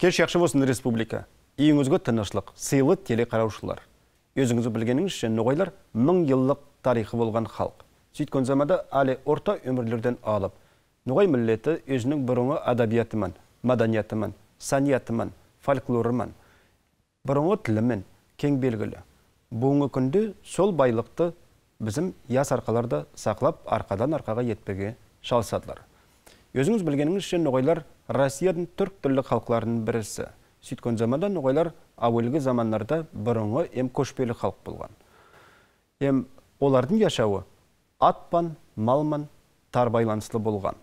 кеш яқшы болсын республика үйіңізге тыныштық сыйлы телеқараушылар өзіңіз білгеніңізше ноғайлар мың жылдық тарихы болған халық сөйткен заманда әлі орта өмірлерден алып ноғай міллеті өзінің бұрынғы әдебиетімен мәдениетімен саниятымен фольклорымен бұрынғы тілімен кең белгілі бүгінгі күнде сол байлықты біздің яс сақлап арқадан арқаға етпеге шалсадылар Өзіңіз білгеніңізше ноғайлар Россиядың түрк түрлі қалқыларының бірісі. Сүйткен заманда ноғайлар әуелгі заманларда бұрынғы ем көшпелі халық болған. Ем олардың яшауы атпан, малман, тар болған.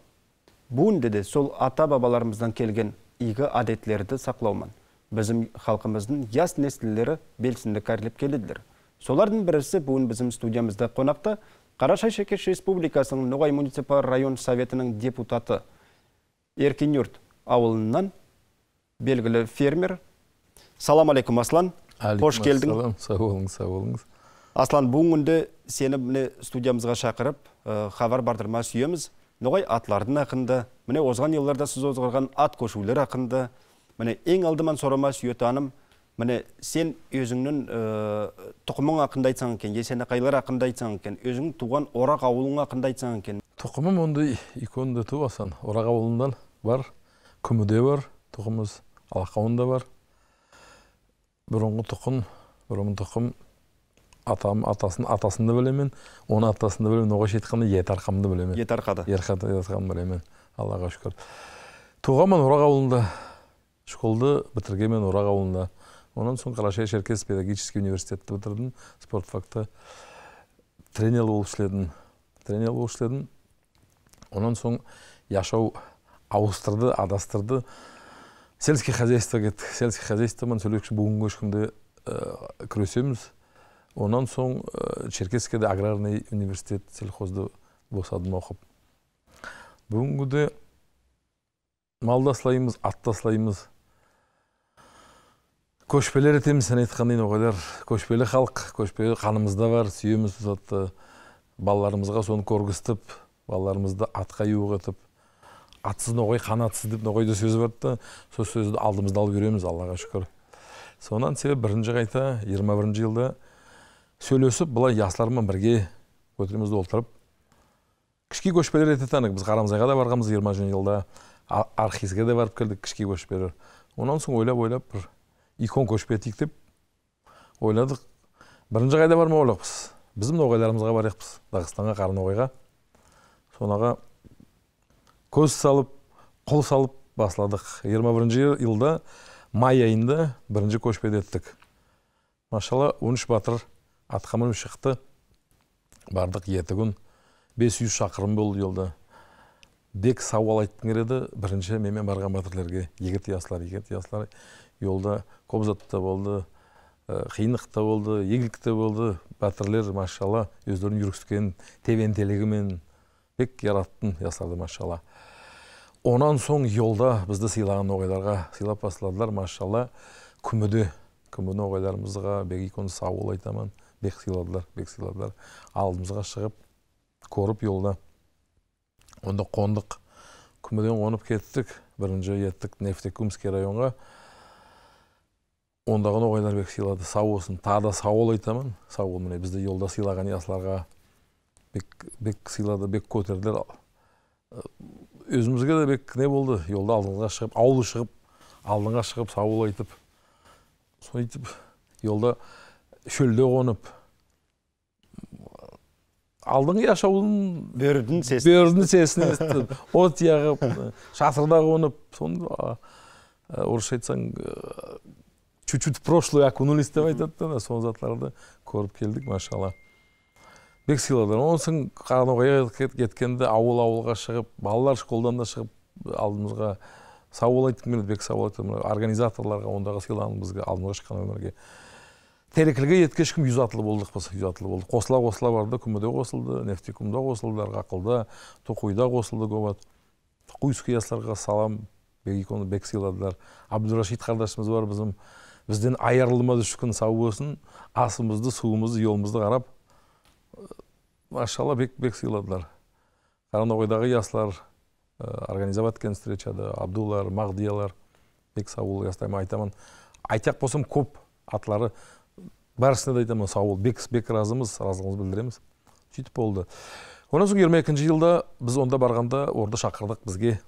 Бұынды де сол ата бабаларымыздан келген игі адетлерді сақлауман. Бізім халқымыздың яс нестілері белсінді кәріліп келеділер. Солардың бірісі бүгін біздің студиямызда қонақта Қарашай Шекеш Республикасының Ноғай муниципал район советінің депутаты Еркенюрт ауылынан белгілі фермер. Салам алейкум, Аслан. Қош келдің. Сау болыңыз, сау болыңыз. Аслан, бүгін сені міне студиямызға шақырып, хабар бардырма сүйеміз. Ноғай атлардың ақынды. міне озған елларда сіз озғырған ат көшулер ақынды. міне ең алдыман сорама сүйетаным, міне сен өзіңнің ә, тұқымың ақында айтсаң екен есенақайлар ақында айтсаң екен өзің туған орақ ауылың ақында айтсаң екен тұқымым ондай иконды туасан орақ ауылынан бар күміде бар тұқымыз алақауында бар бұрынғы тұқым бұрынғы тұқым атам атасын атасында білемін оның атасында білемін оғаш айтқанда ет арқамды білемін ет арқада білемін аллаға шүкір туғанмын орақ ауылында школды бітіргенмін орақ ауылында онан соң қарашай шеркес педагогический университетті бітірдім спорт факты тренер болып істедім тренер болып істедім онан соң яшау ауыстырды адастырды сельский хозяйство кеттік сельский хозяйствомен сөйлеуші бүгінгі күнде ә, күресеміз онан соң ә, аграрный университет сельхозды босадым оқып бүгінгіде мал да аттаслаймыз көшпелер етеміз сен айтқандай ноғайлар көшпелі халық көшпелі қанымызда бар сүйеміз балаларымызға соны көргізтіп балаларымызды атқа үйғытып атсыз ноғай қанатсыз деп ноғайда сөз бар да сол сөзді алдымызда алып жүреміз аллаға шүкір сонан себеп бірінші қайта 21 бірінші жылда сөйлесіп былай жастармен бірге көтерімізді отырып кішкей көшпелер ете біз қарамзайға да барғанбыз жиырма жылда архизге де барып келдік кішкей көшпелер онан соң ойлап ойлап бір көшіп кетейік деп ойладық бірінші қайда бармау ойлақпыз біз мына ноғайларымызға барайықпыз дағыстанға оғайға. сонаға көз салып қол салып басладық 21 бірінші жылда май айында бірінші көшпеді еттік машалла 13 батыр атқа мініп шықты бардық еті күн бес жүз шақырым болды жолда бек сауал айтқым келеді бірінші менімен барған батырлерге егет ясылар егет ясылар жолда қобзат та болды э, қиындық та болды игілік те болды батырлер машалла өздерінің жүргізген тебентелігімен бек яраттын, жастарды машалла онан соң жолда бізді сыйлаған ноғайларға сыйлап бастадылар машалла күміде күміні ноғайларымызға бек сау бол айтамын бек сыйладылар бек сыйладылар алдымызға шығып көріп елда онда қондық күміден қонып кеттік бірінші еттік нефтекумский районға ондаған бек сыйлады сау болсын тағы да сау бол айтамын сау бол міне бізді жолда сыйлаған ясыларға бек, бек сыйлады бек көтерділер өзімізге де бек не болды жолда алдыңға шығып ауыл шығып алдыңға шығып сау бол айтып сөйтіп жолда шөлде қонып алдыңғы яшауын бердің сесін бөрдің сесін естіп от жағып шатырда қонып соны орысша айтсаң чуть-чуть в прошлое окунулись деп айтады да сол затларды көріп келдік машалла бек сыйладыр онысын кеткенде ауыл ауылға шығып балалар школдан да шығып алдымызға сауал айтқым келеді бек сау айтты организаторларға ондағы сыйлаған бізге алдымызға шыққан өмірге терекілге етке ешкім жүз атлы болдық біз жүз атлы болдық қосыла қосыла барды күміде қосылды нефтекумда қосылды ақылда тұқуйда қосылды көп ат тұқуйский жастарға салам бек сыйладылар абдурашид қардашымыз бар біздің бізден айырылмады шүкін сау болсын асымызды суымызды жолымызды қарап э, машалла бек бек сыйладылар қаранауғайдағы яслар, э, организовать еткен встречада абдуллар мағдиялар бек сауыл жастарыма айтамын айтақ болсам көп атлары барысына да айтамын сауыл бек бек разымыз разылығымызды білдіреміз сөйтіп болды одан соң жиырма екінші жылда біз онда барғанда орда шақырдық бізге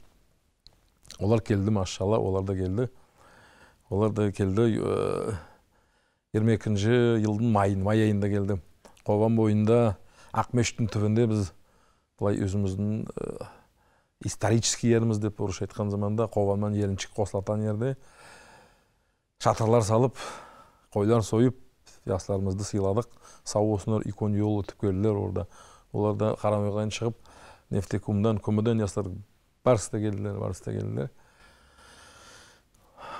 олар келді машалла олар да келді олар да келді жиырма екінші жылдың майын май айында келді қоғам бойында Ақмештің түбінде біз былай өзіміздің исторический еріміз деп орысша айтқан заманда қоғамнан елінші қосылатын жерде шатырлар салып қойлар сойып жастарымызды сыйладық сау икон өтіп келділер орда олар да шығып нефтекумдан көміден жастар барысыда келділер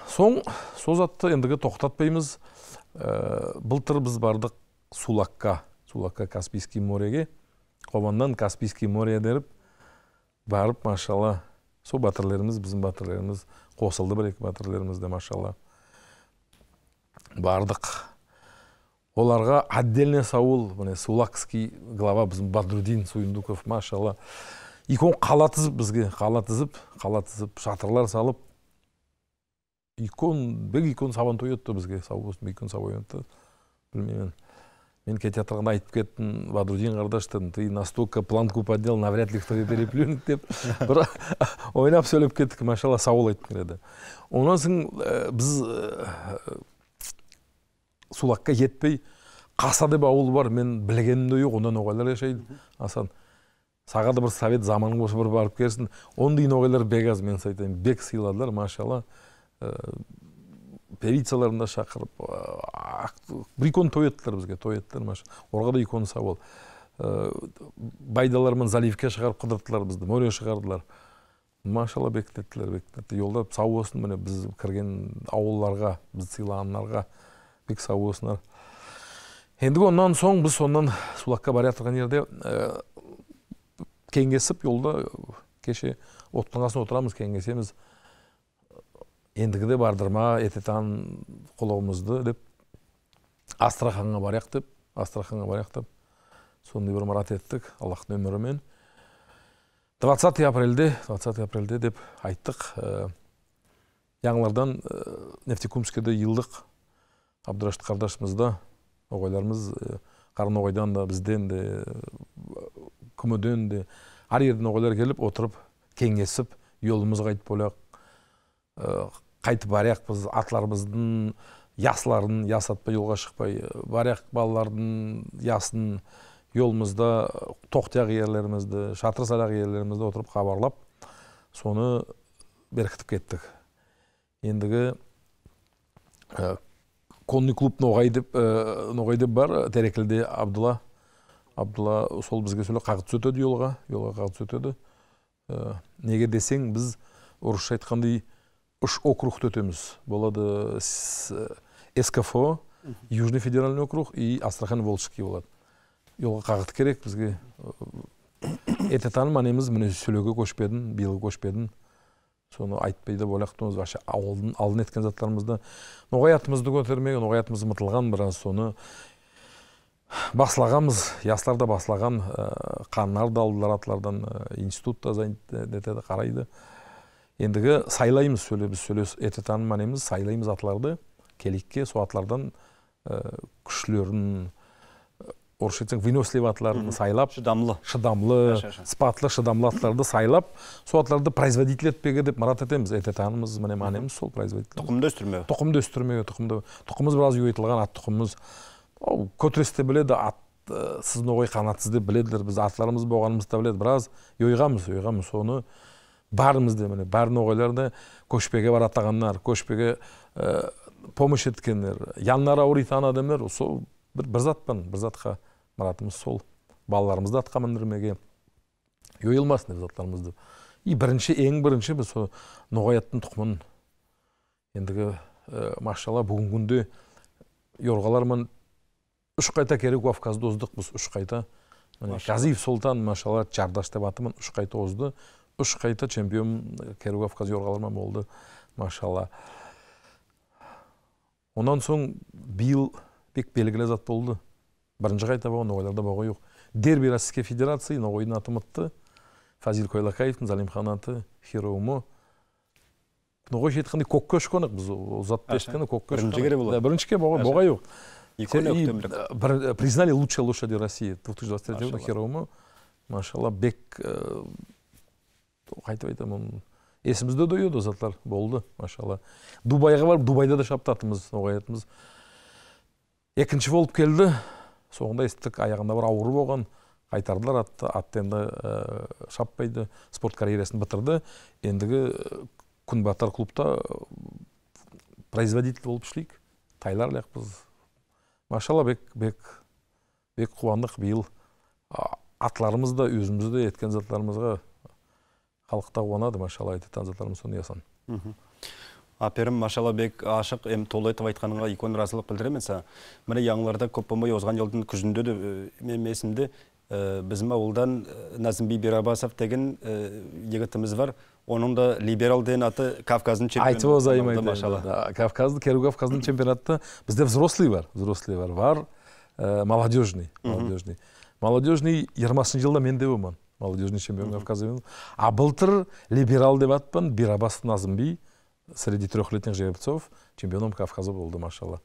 соң сол затты ендігі тоқтатпаймыз ә, былтыр біз бардық Сулакқа, Сулакқа, каспийский мореге қобаннан каспийский море деріп барып машалла сол батырларымыз біздің батырларымыз қосылды бір екі батырларымыз да машалла бардық оларға отдельный сауыл міне сулакский глава біздің бадрудин суйындуков машалла екеуін қала тізіп бізге қала тізіп қала тізіп шатырлар салып икон бір икон сабан өтті бізге сау болсын икон сабан білмеймін мен кете тұрғанда айтып кеттім бадрудин қардаш дедім ты настолько планку поднял навряд ли кто то переплюнет деп бірақ ойнап сөйлеп кеттік машалла сау бол айтып келеді одан соң э, біз э, сулаққа жетпей қаса деп ауыл бар мен білгенім де жоқ онда ноғайлар жашайды асан саған да бір совет заманы болса бір барып келсін ондай ноғайлар бек мен сіз айтайын бек сыйладылар машалла Э, певицаларын да шақырып бір э, икон той еттілер бізге той еттілер мына орға да икон э, байдалармен заливке шығарып қыдырттылар бізді море шығардылар машалла бекітеттілер бекітетті жолда сау болсын міне біз кірген ауылларға біз сыйлағандарға бек сау болсыңдар ендігі онан соң біз сонан сулаққа бара жатырған жерде кеңесіп жолда кеше оттың отырамыз кеңесеміз ендігіде бардырма ететан құлығымызды деп астраханға барайық деп астраханға барайық деп сондай бір марат еттік аллахтың өмірімен 20 апрельде 20 апрельде деп айттық ә, яңылардан э, нефтекумскіде йылдық абдурашид қардашымызда ноғайларымыз э, қара ноғайдан да бізден де күміден де әр жерден ноғайлар келіп отырып кеңесіп жолымызға айтып қайтып баряқпыз атларымыздың ясыларын ясатпай жолға шықпай э, баряқ балалардың ясын жолымызда тоқтияқ ерлерімізді шатыр салақ ерлерімізді отырып хабарлап соны беркітіп кеттік ендігі э, конный клуб ноғай деп э, ноғай деп бар тәрекілде абдулла абдулла сол бізге сөйлеп қағыт түсетеді елға, елға қағыт сөтеді. неге десең біз орысша айтқандай үш округты өтеміз болады скфо э, южный федеральный округ и астрахан волжский болады жолға қағыт керек бізге э, эти таным анеміз міне сүлеге көшіп едім соны айтпай деп ойлақтымыз вообще алдын, алдын еткен заттарымызды ноғаятымызды көтермеген атымыз мытылған біраз соны басылағанбыз яслар да басылаған э, қаннар да алдылар атлардан институт қарайды ендігі сайлаймыз біз сөйлес эти сайлаймыз атларды келекке сол атлардан ә, э, күшлерін э, орысша айтсаң выносливый атларын сайлап шыдамлы шыдамлы сыпатлы шыдамлы атларды сайлап сол атларды производитель етпеге деп марат етеміз эти танымыз міне манеміз сол производитель тұқымды өстірмеу тұқымды өстірмеу тұқымды тұқымымыз біраз ұйытылған ат тұқымымыз ол көтересте біледі ат э, сіздің сіз қанатсыз деп біледілер біз атларымыз болғанымызды біледі біраз ұйғанбыз ұйғанбыз соны баарыбызды міне баарына көшпеге баратағандар атагандар көшпеге э, помощь еткендер яннар ауриды ана сол бір бір затпын бір затқа маратымыз сол балаларымызды атқа міндірмеге ойылмасын деп затларымызды и бірінші ең бірінші біз сол аттың тұқымын ендігі э, машалла машалла бүгінгі күнде мен үш қайта керек кавказды оздық біз үш қайта газиев сұлтан машалла жардаш деп үш қайта озды үш қайта чемпион кавказ жорғаларман болды машалла онан соң биыл бек белгілі зат болды бірінші қайта болған ноғайларда болған жоқ дерби российской федерации ноғайдың мытты фазил койлақаевтың залимхан аты хирумы ноғай айтқандай көкке ұшқан біз затты айтқанда көкке ұшқанық біріншіге болған жоқ признали лучшая лошади России двадцать 2023 года Херуму. Машалла, бек қайтып айтамын есімізде де ол заттар болды машалла дубайға барып дубайда да шаптатымыз ноғаятымыз екінші болып келді соңында естідік аяғында бір ауыр болған қайтардылар атты атты енді э, шаппайды спорт карьерасын бітірді ендігі э, күнбатар клубта э, производитель болып ішлейік тайлар біз машалла бек бек бек қуандық биыл атларымыз да өзіміз де еткен заттарымызға халықта қуанады машалла айтады азатларымыз сондай ясан аперім машалла бек ашық эми толуайтып айтканыңга үлкен ыраазылык билдирем мен сага мына яңыларда көп болбой озган жылдын күзүндө да э, мен эсимде биздин ауылдан э, назымби бирабасов деген жигитибиз э, бар оның да либерал деген аты кавказдың айтып озайым машалла кавказды кэрүү кавказдын чемпионатта бизде взрослый бар взрослый бар бар молодежный молодежный молодежный жыйырмасынчы жылда менде болман молодежный чемпион кавказа а былтыр либерал деп атпын бирабас назымби среди трехлетних жеребцов чемпионом кавказа болды машалла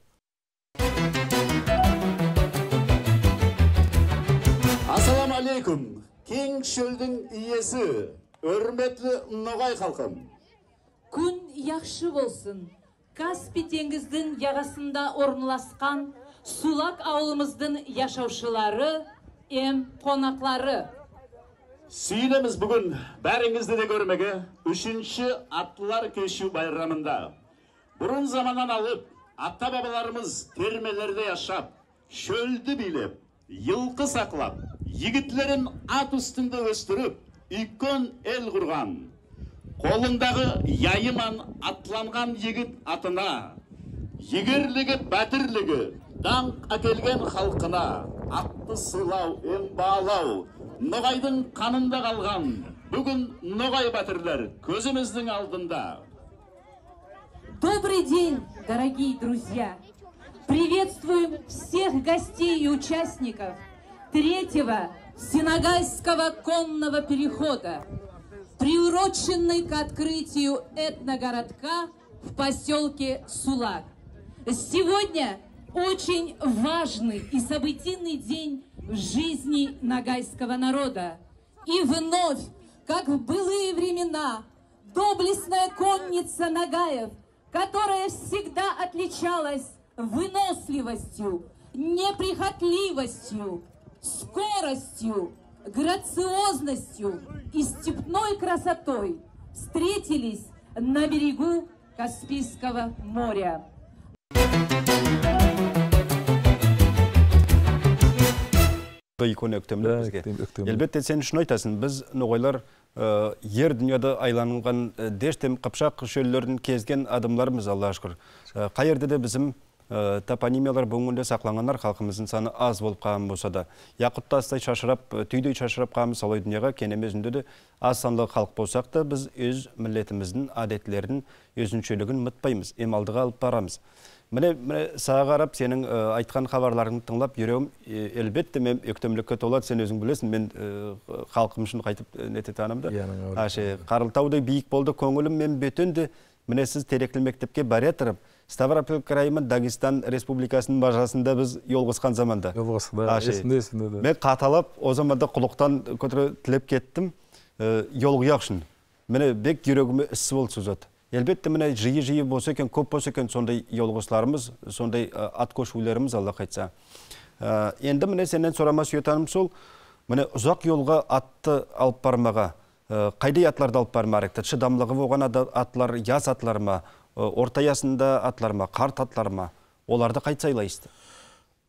ассаламу алейкум кең шөлдің иесі өрметлі ноғай халқым күн яқшы болсын каспий теңіздің жағасында орналасқан сулак ауылымыздың яшаушылары ем қонақлары Сүйінеміз бүгін бәріңізді де көрмеге үшінші аттылар кешу байрамында. Бұрын заманнан алып, атта бабаларымыз термелерде яшап, шөлді билеп, елқы сақлап, егітлерін ат үстінде өстіріп, үйкен ел құрған. Қолындағы яйыман атланған егіт атына, егерлігі бәтірлігі, даңқ әкелген халқына, атты сылау, ен ноғайдың қанында қалған бүгін ноғай батырлар көзіміздің алдында добрый день дорогие друзья приветствуем всех гостей и участников третьего Синагайского конного перехода, приуроченный к открытию этногородка в поселке Сулак. Сегодня очень важный и событийный день в жизни нагайского народа. И вновь, как в былые времена, доблестная конница Нагаев, которая всегда отличалась выносливостью, неприхотливостью, скоростью, грациозностью и степной красотой встретились на берегу Каспийского моря. Икон өктемді бізге. сен үшін айтасың біз, нұғайлар, ер дүниеді айланыңған дештем қыпшақ шөлілердің кезген адымларымыз, Аллах Ашқыр. жерде де біздің топонимиялар бүгінде күндө қалқымыздың саны аз болып қағым болса да Яқыттастай шашырап түйдей шашырап қағымыз алай дүниеға кенемезінді де аз санлығы қалқ болсақ да біз өз милдетибиздин адетлерінің өзіншілігін мұтпаймыз, емалдыға алып барамыз міне міне саған қарап сенің айтқан хабарларыңды тыңлап жүрегім әлбетте мен өктемлікке толады сен өзің білесің мен халқым үшін қайтып нете танымды қарылтаудай биік болды көңілім мен бөтінді міне сіз теректі мектепке баре тұрып ставрополь крайымы дагестан республикасының бажасында біз жол заманда жол есімде мен қаталап о құлықтан кеттім үшін міне бек жүрегіме ісі болды Елбетті міне жиі жиі болса екен көп болса екен сондай елғысларымыз, сондай ат көшулеріміз алла қайтса енді міне сенен сұрама сүйетаным сол міне ұзақ елғы атты алып бармаға қайдай атларды алып барма әректі? шыдамлығы болған атлар яс атлар ма орта ясында атлар ма қарт атлар ма оларды қайт сайлайсыздар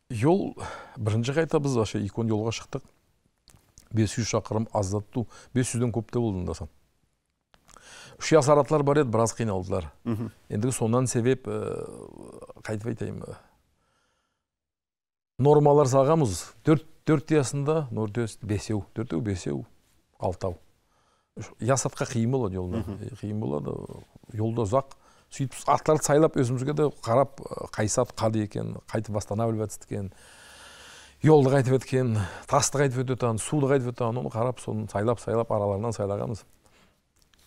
жол бірінші қайта біз ашы икон жолға шықтық бес шақырым аздатту 500-ден көп те болды үш жаратлар бар еді біраз қиналдылар ендігі сонан себеп қайтып айтайын нормалар салғанбыз төрт төрт ясында бесеу төртеу бесеу алтау ясатқа қиын болады жолда қиын болады жолда ұзақ сөйтіп аттарды сайлап өзімізге де қарап қайсы ат қады екен қайтып восстанавливать екен жолды қайтып еткен тасты қайтып өтіп суды қайтып өтіп оны қарап соны сайлап сайлап араларынан сайлағанбыз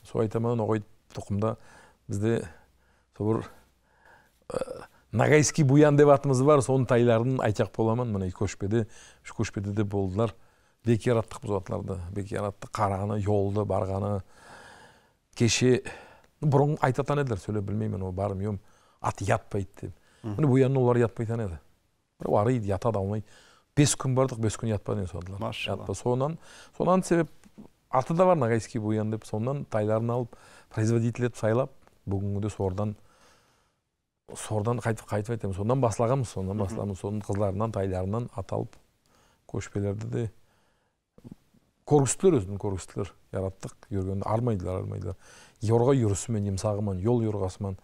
сол айтаман ноғай тұқымда бізде сол бір ә, нагайский буян деп атымыз бар соның тайларын айтақ боламын міне көшпеде үш көшпеде де болдылар бекер аттық біз атларды бекер атты қарағаны жолды барғаны кеше бұрын айтатан еділер сөйлеп білмеймін ол бармыем ат ятпайды деп міне олар ятпайтын еді бірақ ариды ятады алмайды бес күн бардық бес күн ятпады сонан себеп аты да бар нагайский буян деп сондан тайларын алып производитель етіп сайлап бүгінгі күнде сордан сордан қайтып қайтып айтамын сондан бастағанбыз сондан бастамыз соның қыздарынан тайларынан ат алып көшпелерді де көргістілер өзін көргістілер яраттық жүргенде армайдылар армайдылар еорға үйірісімен сағыман ел үйорғасымен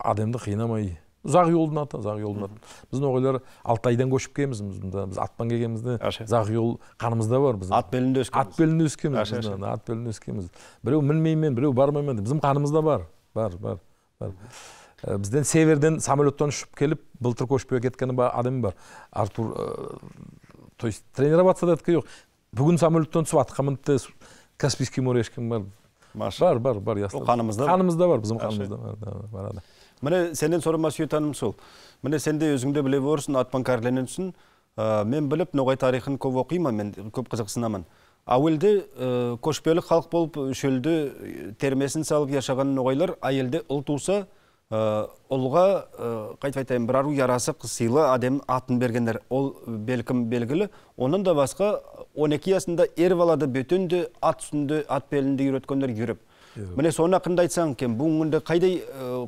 адамды қинамай ұзақ жолдың аты ұзақ жолдың аты біздің ағайлар алтайдан көшіп келгенбіз мында біз атпен келгенімізде ұзақ жол қанымызда бар біздің ат белінде өскенбіз ат белінде өскенбіз ат белінде өскенбіз біреу мінмеймін біреу бармаймын біздің қанымызда бар бар бар бар бізден северден самолеттан ұшып келіп былтыр көшіп кеткен адам бар артур то есть тренироваться да жоқ бүгін самолеттан түсіп атқа мінді каспийский море ешкім бар бар бар бар ясно қанымызда қанымызда бар біздің қанымызда барады міне сенен сұрама сүйетаным сол міне сен де өзің біле берсің атпан ә, мен біліп ноғай тарихын көп оқимын мен көп қызықсынамын әуелде ә, көшпелі халық болып шөлді термесін салып яшаған ноғайлар әйелде ұл туса ә, ұлға ә, қайтып айтайын бір ару ярасы сыйлы адем атын бергендер ол белкім белгілі оның да басқа 12 жасында ер балады ат үстінде ат белінде үйреткендер жүріп міне соны ақырында айтсаң екен бүгінде қайдай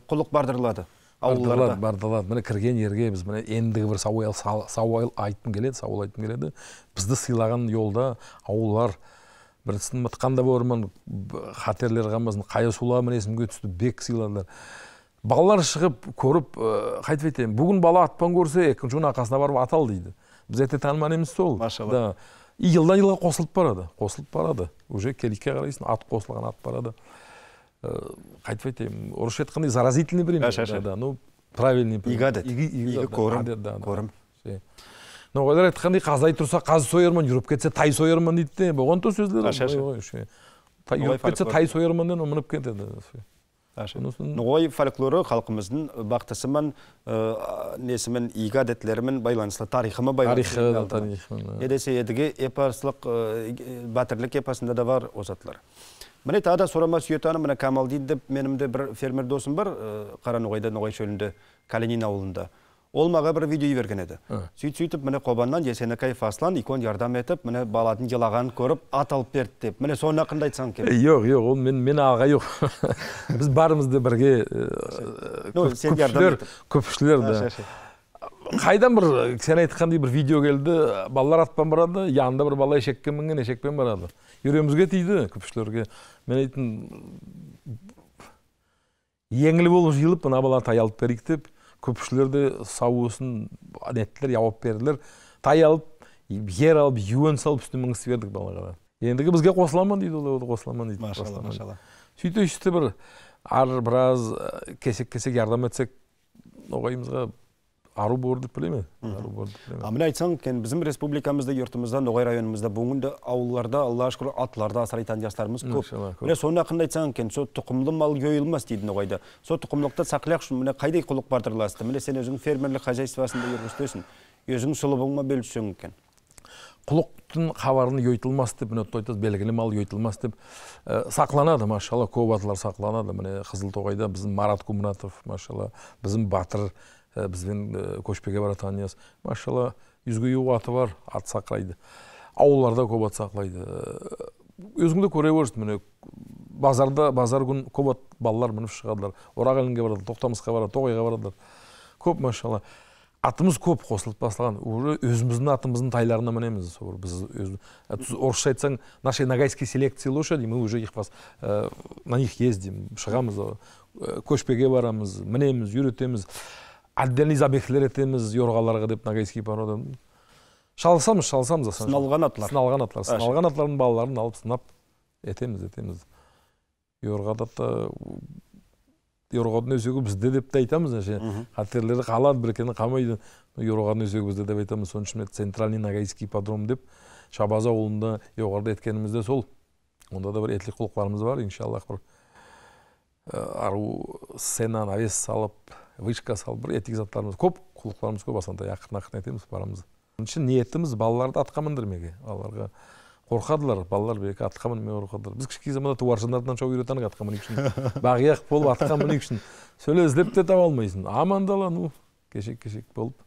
құлық бардырылады ауылдарда бардырылады міне кірген ерге біз міне ендігі бір сауал сауал айтқым келеді сауал айтқым келеді бізді сыйлаған жолда ауылдар бірісін мытқанда бормын қатерлер қалмасын қая сула есімге түсті бек сыйладылар балалар шығып көріп қайтып айтайын бүгін бала атпан көрсе екінші күні арқасына барып атал дейді біз әте танымаған сол да и жылдан жылға қосылып барады қосылып барады уже келікке қарайсың ат қосылған ат барады э, қайтып айтайын орысша айтқандай заразительный пример ша да ну правильный игі әдет игі көрім көрім ноғайлар айтқандай қаздай тұрса қаз соярмын жүріп кетсе тай соярмын дейді де болған то сөздер жүріп кетсе тай соярмын деп мініп кетеді ой фольклоры халқымыздың э, бақтысымын, э, несімен игі әдеттерімен байланысты тарихымен байланысты тарихы едесе едіге епарсылық, э, батырлық эпосында да бар озатлар міне тағы да сұрама сүйетаны міне камалдин деп менің бір фермер досым бар қара ноғай шөлінде калинин ауылында ол маған бір видео жіберген еді сөйтіп сөйтіп міне қобаннан есенекаев аслан икон ярдам етіп міне баладың жылағанын көріп ат алып берді деп міне соны ақында айтсаң керек жоқ жоқ ол мен мен аға жоқ біз барымызды бірге көпшілер қайдан бір сен айтқандай бір видео келді балалар атпен барады янында бір бала ешекке мінген ешекпен барады үйремізге тиді көпшілерге мен айттым еңіл болып жиылып мына бала тай алып берейік деп көпшілер де сау өсін неттілер жауап берділер тай алып жер алып юен салып үстіне мінгізіп бердік балаға ендігі бізге қосыла ма дейді олар қосыла ма дейді машалла машалла сөйтіп сөйтіп бір ар біраз кесек кесек жардам етсек ноғайымызға ару бор деп білемін ару деп білемін міне айтсаң екен біздің республикамызда йұртымызда ноғай районымызда бүгінде ауылдарда аллаға шүкір атларды асырайтын жастарымыз көп міне соны ақырында айтсаң екен сол тұқымды мал жойылмас дейді ноғайда сол тұқымдылықты сақлақ үшін міне қайдай құлық бардырласты міне сен өзің фермерлік хозяйствосында жүргізтесің өзің сұлыбыңма бөлісесің екен құлықтың хабарын өйтілмас деп міне айтады белгілі мал өйтілмас деп ә, сақланады машалла көп атлар сақланады міне қызылтоғайда біздің марат кумратов машалла біздің батыр Э, біздің э, көшпеге баратқан нес машалла жүзге аты бар ат сақырайды ауылдарда көп ат сақылайды э, өзің көре бересің міне базарда базар күн көп ат балалар мініп шығадылар орақ елінге барады тоқтамысқа барады тоғайға барадылар көп машалла атымыз көп қосылып басталған уже өзіміздің атымыздың тайларына мінеміз біз орысша айтсаң наши ногайские селекции лошади мы уже их на них ездим шығамыз көшпеге барамыз мінеміз үйретеміз әбден изабехлер етеміз йорғаларға деп нагайский порода шалысамыз шалысамыз сыналған атлар сыналған атлар сыналған атлардың балаларын алып сынап етеміз етеміз йорғада да өсегі өзегі бізде деп те айтамыз қатерлері қалады екені қалмайды йорғадың өзегі бізде деп айтамыз соның үшін центральный нагайский ипподром деп шабаз ауылында жоғарыда еткеніміз де сол онда да бір етлік құлықтарымыз бар иншаллах бір э, ару сцена навес салып вышка салып бір етік заттарымыз көп құлықтарымыз көп асандай ақырын ақырын айтамыз барамыз бірінші ниетіміз балаларды атқа міндірмеге балаларға қорқадылар балалар бек атқа мінмей қорқадылар біз кішкентай заманда туаржандардан шауып үйретанық атқа міну үшін бағияқ болып атқа міну үшін сөйле іздеп те таба алмайсың аман дала ну кешек кешек болып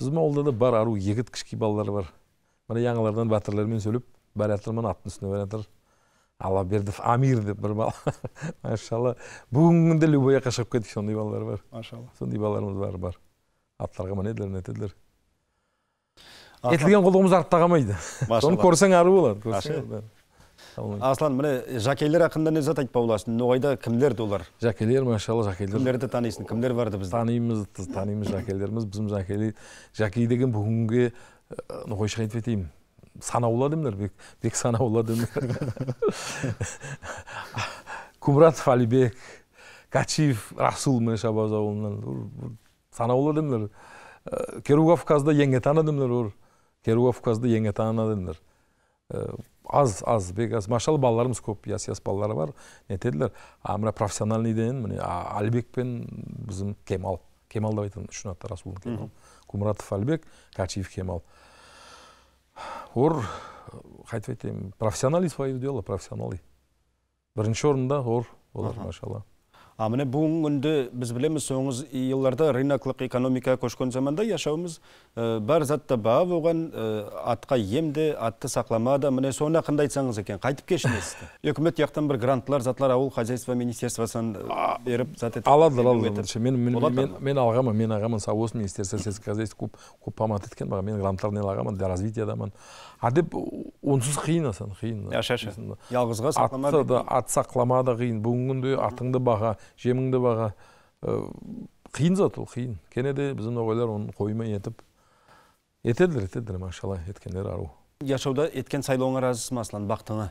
біздің ауылда да бар ару егіт кішкей балалар бар міне яңалардан батырлармен сөйлеп бара жатыр мына аттың үстіне бара жатыр аллабердов амир деп бір бала машалла бүгінгі күнде любой жаққа шығып кеттік сондай балалар бар машалла сондай балаларымыз бар бар аттарға мінеділер нетеділер етілген құлығымыз артта қалмайды соны көрсең ары болады аслан міне жакелер ақында не зат айтпа боласың ноғайда кімдерді олар жакелер машалла жакелер кімдерді танисың кімдер барды бізде танимыз танимыз жакелеріміз біздің жакей жакей деген бүгінгі э, ноғайша айтып санаулы адамдар бек, бек санаулы адамдар кумратов алибек качиев расул міне шабаз ауылынан санаулы адамдар керукавказда эң таанадымдар ор керукавказда аз аз бек аз машалла балаларымыз көп яс яс балалары бар нетеділер а мына профессиональныйден міне алибек пен біздің кемал кемал деп айтамын Шын аты расул кемал кумратов алибек качиев кемал ор қайтып айтайын профессионалист свое дело профессионалы бірінші орында ор олар машалла міне бүгінгі күнде біз білеміз соңғы жылдарда рыноклық экономика көшкен заманда яшауымыз бар затта баға болған атқа емді атты сақламады да міне соны қандай айтсаңыз екен қайтып кешінесіз үкімет жақтан бір грантлар затлар ауыл хозяйства министерствасын беріп зат етіп алады алады мен мен алғанмын мен ағамын осы министерство сельского хозяйства көп еткен маған мен гранттарын ел алғанмын развитиядамын а деп онсыз қиын асан иә, қиын әшәші жалғызға сақлама да ат сақлама да қиын бүгінгі күнде атыңды баға жеміңді баға э, қиын зат ол қиын кене де біздің ноғайлар оны қоймай етіп етеділер етеділер машалла еткендер ару еткен сайлауыңа разысың разымын аслан бақытыңа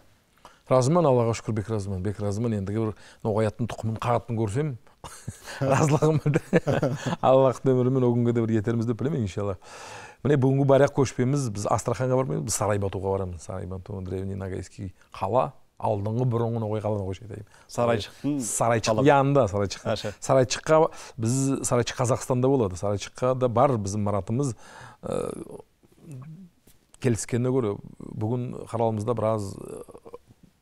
разымын аллаға шүкір бек разымын бек разымын ендігі бір ноогаяттын тұқымын қағатын көрсем разылығым аллах демири өмірімен ол күнге да бір етерміз деп білемін иншалла міне бүгінгі баяғы көшпеміз біз астраханьға бармаймыз біз батуға барамыз бату древний ногайский қала алдыңғы бұрынғы ноғай қаланы қойшы айтайын сарайшықтың сарайшық янында иә, сарайшық сарайшыққа біз сарайшық қазақстанда болады сарайшыққа да бар біздің маратымыз ә, келіскеніне бүгін қаралымызда біраз ә,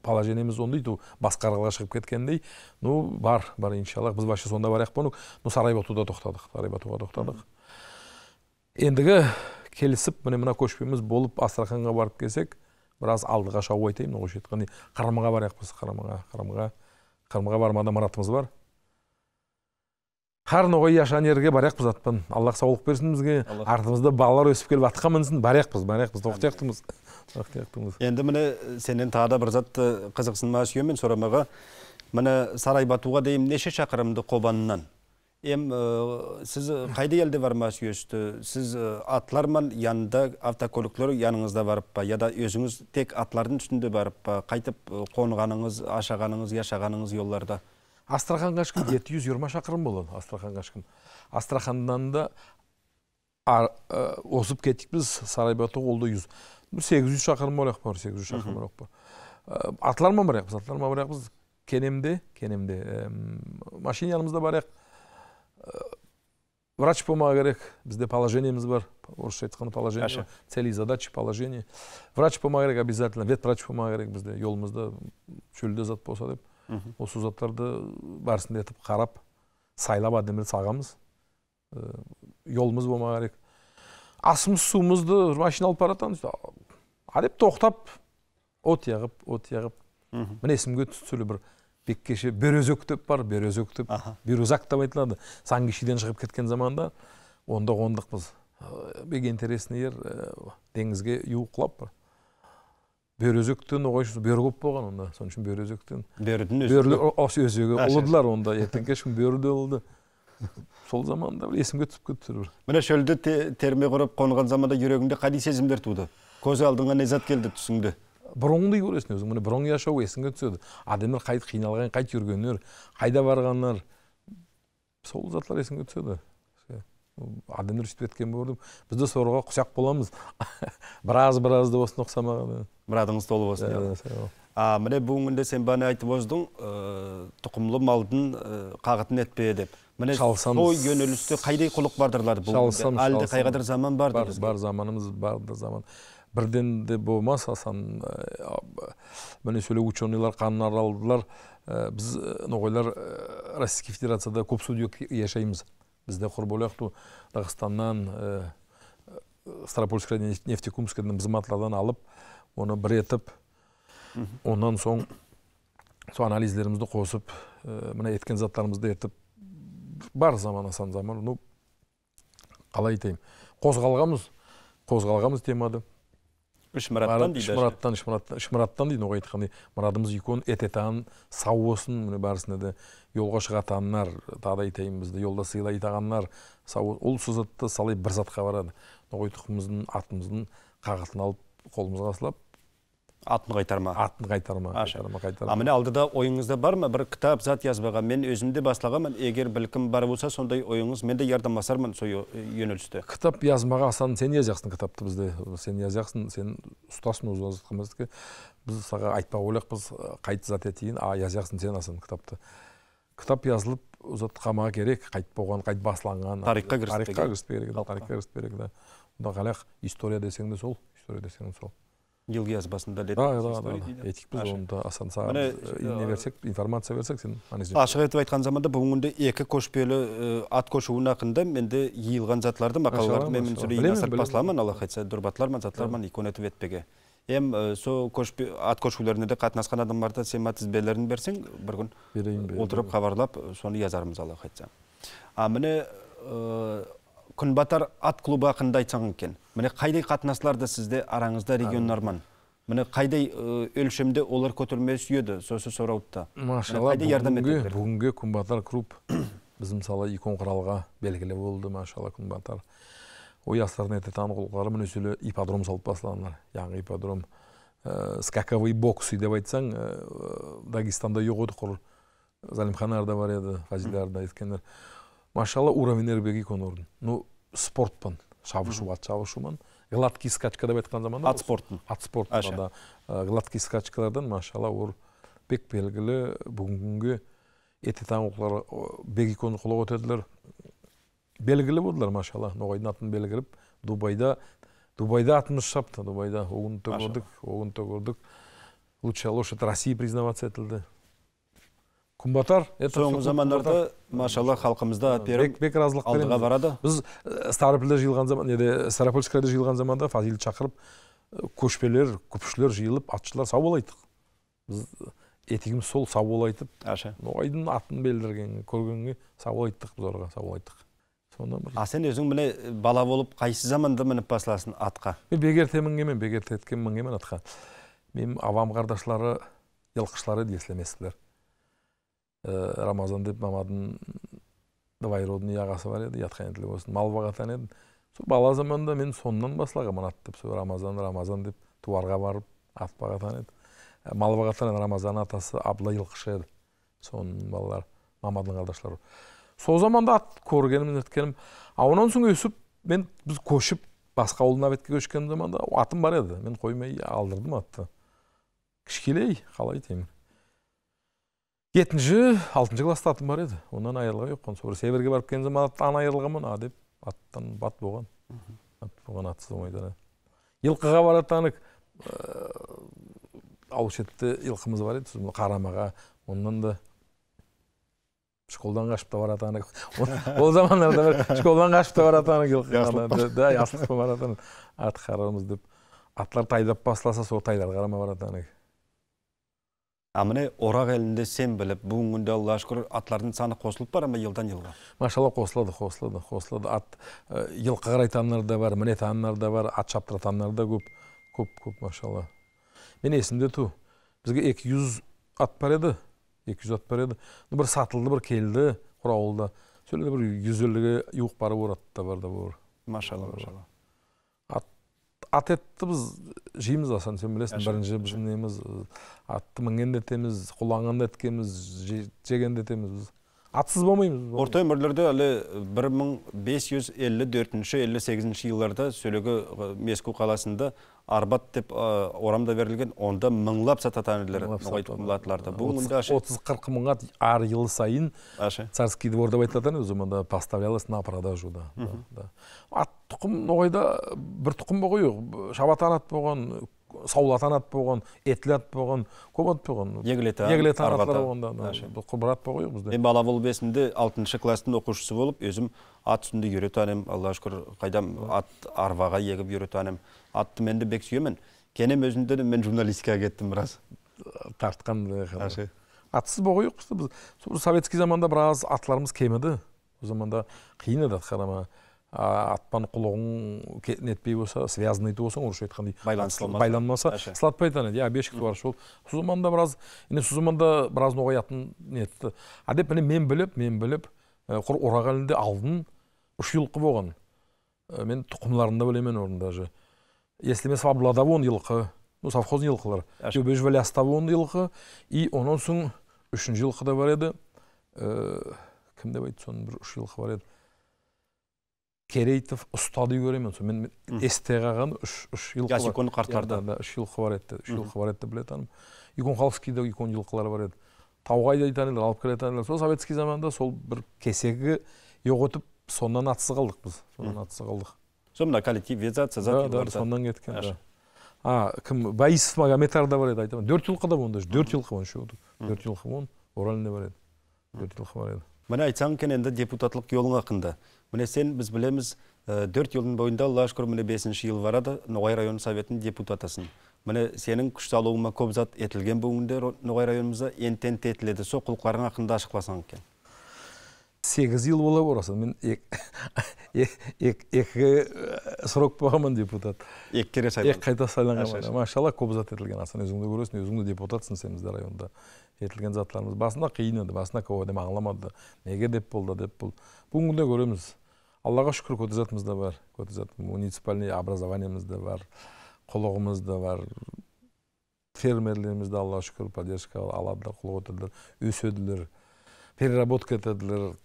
положениеміз то басқа аралға шығып кеткендей ну бар бар иншалла біз вообще сонда барайық но ну батуда тоқтадық батуға тоқтадық ендігі келісіп міне мына көшпеміз болып астраханьға барып келсек біраз алдыға шауып айтайын мына қойшы айтқандай қармаға барайық біз бармада бармаған маратымыз бар қарноғай яшанерге барайықпыз атпан алла саулық берсін бізге артымызда балалар өсіп келіп атқа мінсін барайықпыз барайықпыз тоқтаяқтымыз енді міне сенен тағы да бір затты э, қызықсынма сүйем мен сұрамаға міне батуға дейін неше шақырымды қобаннан Ем, сіз қайда елде бармас өсті? Сіз атларман янында автокөліктер яныңызда барып па, яда өзіңіз тек атлардың түсінде барып па, қайтып қонғаныңыз, ашағаныңыз, яшағаныңыз елларда? Астраханға шықын 720 шақырым болады Астраханға шықын. Астрахандан да осып кеттік біз Сарайбаты қолды 100. 800 шақырым олақ бар, 800 шақырым ма бар. ма біз, ма кенемде, кенемде. Машин янымызда врач болмау керек бізде положениеміз бар орысша айтқанда положение цели задачи положение врач болмау керек обязательно вет врач болмау керек бізде жолымызда шөлде зат болса деп осы заттарды барысында етіп қарап сайлап әдемі салғанбыз жолымыз э, болмау керек асымыз суымызды машина алып бара жатамыз әдеп тоқтап от жағып от жағып мінесімге түсілі бір бек кеше өзек деп бар өзек деп бирюзак деп айтылады сангишиден шығып кеткен заманда онда қондықпыз ә, бек интересный жер ә, теңізге жуық құлап өзектен койшубуз бөрі көп болған онда ошон үшін бөрөзөктөн бөрүдүн бөрү өзегі ұлыдылар онда ертең кеч бөрү де ұлыды сол заманда есімге түсіп кетті бір міне шөлде терме құрып қонған заманда жүрегіңде қандай сезімдер туды көз алдыңа не зат түсіңде бұрынғыдай көресің өзің міне бұрынғы жашау есіңе түседі адамдар қайт қиналған қайт жүргендер қайда барғандар сол заттар есіңе түседі адамдар сөйтіп кеткен деп біз де соларға құсақ боламыз біраз біраз да осыны ұқсамаған мұрадыңыз толы болсын міне бүгін күнде сен бағана айтып оздың тұқымлы малдың қағытын етпе деп міне той жөнелісте қайдай құлық бардырлар бұл әлде қайғыдыр заман бар бар заманымыз бар заман бірден де болмас асан э, міне сөйле ученыйлар қанын аралдылар э, біз э, ноғайлар российский федерацияда көп судья яшаймыз бізде құрболақту дағыстаннан Старопольская біз матладан алып оны бір етіп онан соң сол анализдерімізді қосып мына еткен заттарымызды етіп бар заман асан заман ну қалай айтайын қозғалғанбыз қозғалғанбыз темады үш мұраттан дейді үш мұраттан үш мұраттан үш мұраттан дейді оғай айтқандай мұрадымыз екеуін ететан сау болсын міне барысында да жолға шығатанар тағы да айтайын бізді жолда сыйлай тағаннар сау ол сол затты салай бір затқа барады ноғай тұқымымыздың атымыздың қағытын алып қолымызға салып атын қайтарма атын қайтарма қайтарма қайтарма міне алдыда ойыңызда бар ма бір кітап зат жазбаған мен өзім де бастағанмын егер білкім бар болса сондай ойыңыз мен де жардамдасармын сол жөнелісте кітап жазмаға асан сен жазақсың кітапты бізде сен жазақсың сен ұстазсың ғой. біз саған айтпақ ойлақпыз қайт зат етейін а сен асан кітапты кітап жазылып ұзатқама керек қайт болған қайт басланған тарихқа кірісіп тарихқа кірісіп керек тарихқа кірісіп керек да қалай история десең де сол история десең сол гилгияз басында лет да да да етікпіз оны да асан саған не берсек информация берсек сен ашық айтып айтқан заманда бүгінгі күнде екі көшпелі ат көшуінің ақында менде йыйылған затларды мақалаларды мен мүнсілі инасырып басыламын алла қайтса икон затларман иконетіп етпеге ем сол көшпе ат көшулеріне де қатынасқан адамдарды сен мына тізбелерін берсең бір күн отырып хабарлап соны жазармыз аллах айтса а міне батар ат клубы ақында айтсаң екен міне қайдай қатынастарды сізде араңызда регионарман міне қайдай өлшемде олар көтерме сүйеді сосы сұрауыпты машалла бүгінгі бүгінгі күнбатар клуб біз мысалы құралға белгілі болды машалла күнбатар оястарын этетан құлқары міне сөйле ипподром салып бастағандар яғни ипподром скаковый бокс үй деп айтсаң дагестанда жоқ еді құр залимхан да бар еді да айткендер машалла уровень ну спортпан шабысу ат шабышуман гладкий скачка деп айтқан заманда ат спортын ат спортында гладкий скачкалардан машалла ол бек белгілі бүгінгі күнге эти таңукулар бек иконы колго көтөрдүлөр белгилүү болдулар машалла ноогайдын атын белгілеп дубайда дубайда атымыз шапты дубайда огунтө көрдүк огунтө көрдүк лучшая лошадь россии признаваться этилди күнбатар э, соңғы замандарда машалла халқымызда берік алдыға барады біз э, ставропольде жиылған заман неде ставропольскіде жиылған заманда фазилді шақырып э, көшпелер күпшілер жиылып атшылар сау бол біз етігіміз сол сау бол айтып аша ноғайдың атын белдірген көргенге сау бол айттық біз оларға сау бол айттық а сен өзің міне бала болып қайсы заманда мініп басыласың атқа мен бегерте мінгенмін бегертетке мінгенмін атқа мен авам қардашлары жылқышылар еді Э, рамазан деп мамадын двайродың ағасы бар еді ятқан тілі болсын мал бағатын еді сол бала заманда мен соннан бастағанмын ат деп сол рамазан рамазан деп туарға барып ат бағатын еді ә, мал бағатын рамазан атасы абылай жылқышы еді соның балалары мамадың қардашлары сол заманда ат көргенім неткенім а онан соң өсіп мен біз көшіп басқа ауылдың бетке көшкен заманда атым бар еді мен қоймай алдырдым атты кішкелей қалай деймін жетінші алтыншы класста атым бар еді онан айырылған жоқпын сол сібірге барып келген заман аттан айырылғанмын а деп аттан бат болған ат болған атсыз болмайды жылқыға ана ауыл шетте жылқымыз бар еді сосын қарамаға оннан да школдан қашып та ана ол замандарда школдан қашып та баратаны жылқыға да яслыққа ат қарамыз деп аттар тайдап бастаса сол тайларға қарамай ана а міне орақ елінде сен біліп бүгінгі күнде аллаға шүкір атлардың саны қосылып бар, ма жылдан жылға машалла қосылады қосылады қосылады ат жылқы қарайтандар да бар мінетандар да бар ат шаптыратандар да көп көп көп машалла мен есімде ту бізге 200 ат бар еді 200 ат бар еді бір сатылды бір келді құрауылда Сөйлі бір жүз елуге жуық барып бар да бар машалла машалла ат, ат етті біз жейміз асан білесің бірінші неміз атты мінгенде етеміз құлағанда еткенбіз жегенде етеміз біз атсыз болмаймыз орта өмірлерде әлі 1554-58 төртінші елу сегізінші жылдарда сөлегі э, меску қаласында арбат деп орамда берілген онда мыңлап сататын айтылатыларды бұл отыз қырық мыңға әр жыл сайын царский двор деп айтылатын өзі мында поставлялось на продажу да, ат тұқым ноғайда бір тұқым ғой шабатан ат болған саулатан ат болған етлі ат болған көп ат болған егілеті егілеті аратлар болғанда бір ат ғой бізде мен бала болып есімде алтыншы класстың оқушысы болып өзім ат үстінде үйретіп аллаға шүкір қайдам ат арбаға егіп үйретіп атты мен де бек сүйемін кенем өзімде де мен журналистикаға кеттім біраз тартқан атсыз болған жоқпыз біз сол советский заманда біраз атларымыз кеміді ол заманда қиын еді атқарама атпан құлығың нетпей болса связанный болсаң орысша айтқандай байланмаса сладпайтан еді иә обещик бар сол сол заманда біраз енді сол заманда біраз ноғаятын нетті а деп міне мен біліп мен біліп құр орақ алдын үш болған мен да білемін оның даже если мен жылқы ну совхоздың жылқылары төбежбәлі астабон жылқы и онан соң үшінші жылқы да бар еді кім деп айтты соның бір үш жылқы бар еді керейтов ұстады көремін сол мен есте қалған үш үш жылқы бар қарттарда да үш жылқы бар еді үш жылқы бар еді деп білетінмін икон халскийде икон жылқылары бар еді тауға айдайтын алып келетін сол советский заманда сол бір кесегі жоқ өтіп сонан атсыз қалдық біз содан атсыз қалдық сол мына коллективизация зат да, сондан кеткен да а кім баисов магометарда бар еді айтамын төрт жылқы да онда төрт жылқы еще төрт жылқы он оральный бар еді төрт жылқы бар еді міне айтсаң екен енді депутаттық жолың ақында міне сен біз білеміз төрт э, жылдың бойында аллаға шүкір міне бесінші жыл барады ноғай районы советінің депутатысың міне сенің күш салуыңа көп зат етілген бүгінде ноғай районымызда ентент етіледі сол құлқарың ақында ашықласаң екен сегіз жыл бола барасын мен екі срок болғанмын депутат екі кере сайланған екі қайта сайланған машалла көп зат етілген асан өзіңді көресің де депутатсың сен бізде районда етілген заттарымыз басында қиын еді басында көп аңламады неге деп болды деп бұл бүгінгі күнде көреміз аллаға шүкір затымыз да бар көтезат муниципальный образованиеміз да бар құлығымыз да бар фермерлеріміз де аллаға шүкір поддержка алады да құлық етеділер өседілер переработка етеділер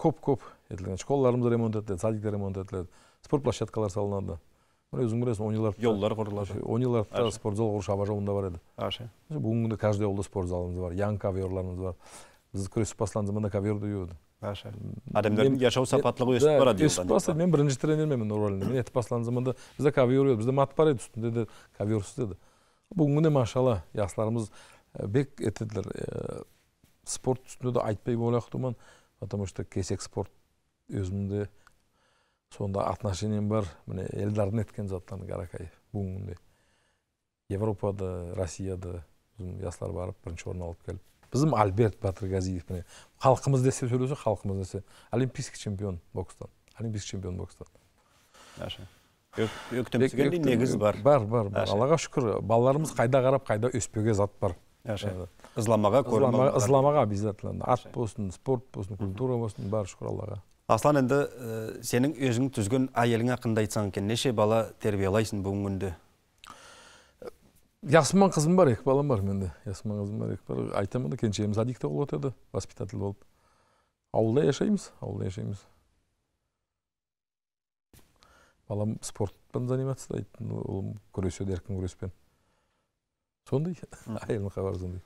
көп көп етілген школаларымыз ремонт етіледі садиктер ремонт етіледі спорт площадкалар салынады міне өзің білесің он елард жолдар құрылады он спорт зал құрыш аба жолында бар еді аша бүгінгі күнде каждый ауылда спорт залымыз бар ян коверларымыз бар біз күресіп бастаған заманда ковер еді адамдардың жашау сапаттылығы өсіп барады өсіп бастады мен бірінші тренерменмін оралда мен етіп бастаған заманда бізде ковер еді бізде мат бар еді үстінде де коверсіз еді бүгінгі күнде машалла жастарымыз бек етеділер спорт үстінде де айтпай потому что кесек спорт өзімде сонда отношением бар міне елдар неткен заттан каракаев бүгінгі күнде европада россияда біздің жастар барып бірінші орын алып келіп біздің альберт батыргазиев міне халқымыз десе сөйлесе халқымыз десе олимпийский чемпион бокстан олимпийский чемпион бокстан негіз бар бар бар аллаға шүкір балаларымыз қайда қарап қайда өспеге зат бар ызламаға ызламаға обязательно ат болсын спорт болсын культура болсын бәрі шүкір аллаға аслан енді ә, сенің өзің түзген әйелің ақында айтсаң екен неше бала тәрбиелайсың бүгінгі күнде жасыман қызым бар екі балам бар менде ясман қызым бар екі бала айтамын да кенжеміз адикте болып отырды воспитатель болып ауылда жашаймыз ауылда жашаймыз балам спортпен заниматься ұлым күреседі еркін күреспен сондай әйелімнің хабары сондай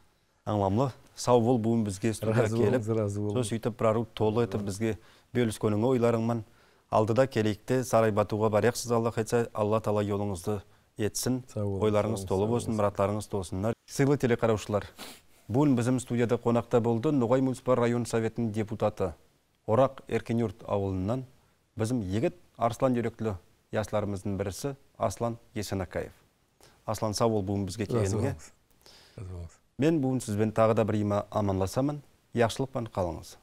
аңламлы сау бол буын бізге студияға келіп разы сөйтіп бару толы етіп бізге бөліскөніңе ойларыңман алдыда келейікте сарай батуға баряқсыз алла қайтса алла тағала жолыңызды етсін ойларыңыз толы болсын мұратларыңыз толсыннар сыйлы телеқараушылар бүгін біздің студияда қонақта болды ноғай муниципал район советінің депутаты орақ еркенюрт ауылынан біздің егіт арслан жүректілі ясыларымыздың бірісі аслан есенакаев аслан сау бол бүгін бізге келгеніңе мен бүгін сізбен тағы да бір ема аманласамын қалыңыз